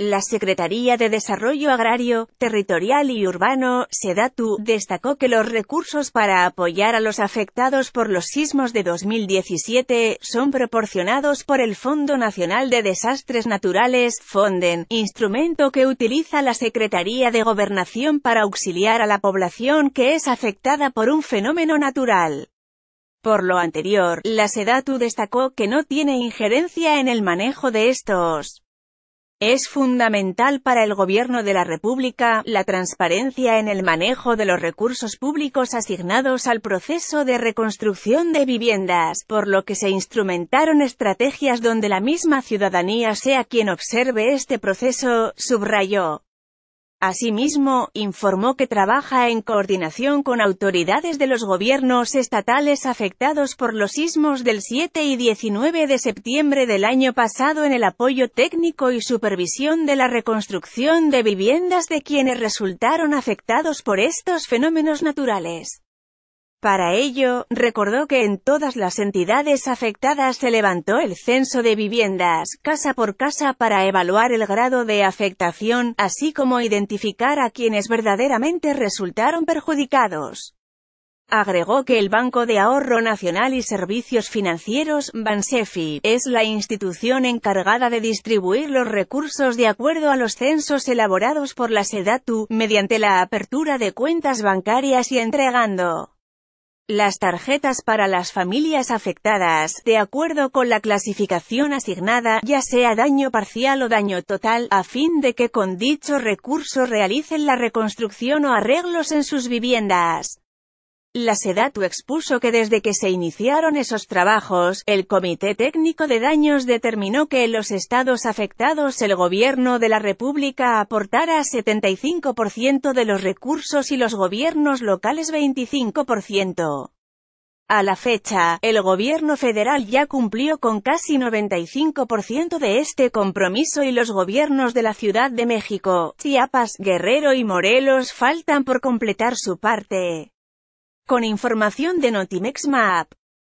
La Secretaría de Desarrollo Agrario, Territorial y Urbano, SEDATU, destacó que los recursos para apoyar a los afectados por los sismos de 2017 son proporcionados por el Fondo Nacional de Desastres Naturales, FONDEN, instrumento que utiliza la Secretaría de Gobernación para auxiliar a la población que es afectada por un fenómeno natural. Por lo anterior, la SEDATU destacó que no tiene injerencia en el manejo de estos es fundamental para el Gobierno de la República, la transparencia en el manejo de los recursos públicos asignados al proceso de reconstrucción de viviendas, por lo que se instrumentaron estrategias donde la misma ciudadanía sea quien observe este proceso, subrayó. Asimismo, informó que trabaja en coordinación con autoridades de los gobiernos estatales afectados por los sismos del 7 y 19 de septiembre del año pasado en el apoyo técnico y supervisión de la reconstrucción de viviendas de quienes resultaron afectados por estos fenómenos naturales. Para ello, recordó que en todas las entidades afectadas se levantó el censo de viviendas, casa por casa para evaluar el grado de afectación, así como identificar a quienes verdaderamente resultaron perjudicados. Agregó que el Banco de Ahorro Nacional y Servicios Financieros, Bansefi, es la institución encargada de distribuir los recursos de acuerdo a los censos elaborados por la SEDATU, mediante la apertura de cuentas bancarias y entregando las tarjetas para las familias afectadas, de acuerdo con la clasificación asignada, ya sea daño parcial o daño total, a fin de que con dicho recurso realicen la reconstrucción o arreglos en sus viviendas. La SEDATU expuso que desde que se iniciaron esos trabajos, el Comité Técnico de Daños determinó que en los estados afectados el Gobierno de la República aportara 75% de los recursos y los gobiernos locales 25%. A la fecha, el gobierno federal ya cumplió con casi 95% de este compromiso y los gobiernos de la Ciudad de México, Chiapas, Guerrero y Morelos faltan por completar su parte. Con información de Notimex Map.